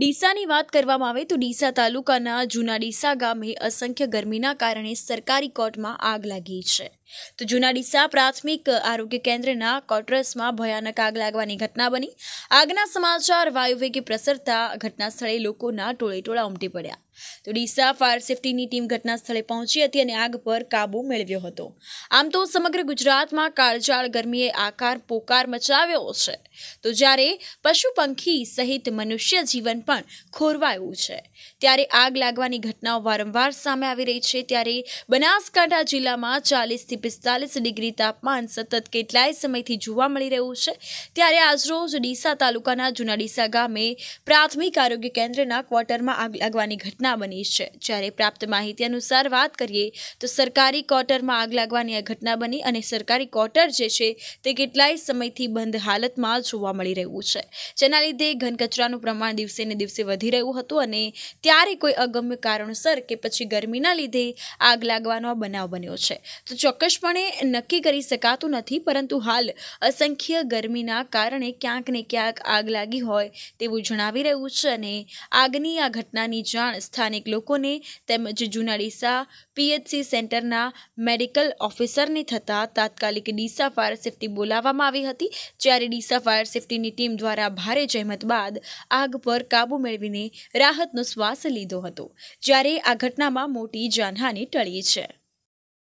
ડીસાની વાત કરવામાં આવે તો ડીસા તાલુકાના જૂના ડીસા ગામે અસંખ્ય ગરમીના કારણે સરકારી કોર્ટમાં આગ લાગી છે તો જૂના ડીસા પ્રાથમિક આરોગ્ય કેન્દ્રના કોર્ટરસમાં ભયાનક આગ લાગવાની ઘટના બની આગના સમાચાર વાયુવેગે પ્રસરતા ઘટના સ્થળે લોકોના ટોળેટોળા ઉમટી પડ્યા તો ડીસા ફાયર સેફટીની ટીમ ઘટના સ્થળે પહોંચી હતી અને આગ પર કાબૂ મેળવ્યો હતો આમ તો સમગ્ર ગુજરાતમાં કાળજાળ ગરમીએ આકાર પોકાર મચાવ્યો છે તો જ્યારે પશુ પંખી સહિત મનુષ્ય જીવન પણ ખોરવાયું છે ત્યારે આગ લાગવાની ઘટનાઓ વારંવાર સામે આવી રહી છે ત્યારે બનાસકાંઠા જિલ્લામાં ચાલીસથી પિસ્તાલીસ ડિગ્રી તાપમાન સતત કેટલાય સમયથી જોવા મળી રહ્યું છે ત્યારે આજરોજ ડીસા તાલુકાના જૂના ડીસા ગામે પ્રાથમિક આરોગ્ય કેન્દ્રના ક્વાર્ટરમાં આગ લાગવાની ઘટના બની છે જ્યારે પ્રાપ્ત માહિતી અનુસાર વાત કરીએ તો સરકારી ક્વાર્ટરમાં આગ લાગવાની આ ઘટના બની અને સરકારી ક્વાર્ટર જે છે તે કેટલાય સમયથી બંધ હાલતમાં જોવા મળી રહ્યું છે જેના લીધે ઘન કચરાનું પ્રમાણ દિવસે દિવસે દિવસે વધી રહ્યું હતું અને ત્યારે કોઈ અગમ્ય કારણોસર કે પછી ગરમીના લીધે આગ લાગવાનો આ બનાવ બન્યો છે તો ચોક્કસપણે નક્કી કરી શકાતું નથી પરંતુ હાલ અસંખ્ય ગરમીના કારણે ક્યાંક ને ક્યાંક આગ લાગી હોય તેવું જણાવી રહ્યું છે અને આગની આ ઘટનાની જાણ સ્થાનિક લોકોને તેમજ જૂના ડીસા પીએચસી સેન્ટરના મેડિકલ ઓફિસરને થતાં તાત્કાલિક ડીસા ફાયર સેફટી બોલાવવામાં આવી હતી જ્યારે ડીસા ફાયર સેફટીની ટીમ દ્વારા ભારે જહેમત બાદ આગ પર કા કાબુ મેળવીને રાહતનો શ્વાસ લીધો હતો જ્યારે આ ઘટનામાં મોટી જાનહાની ટળી છે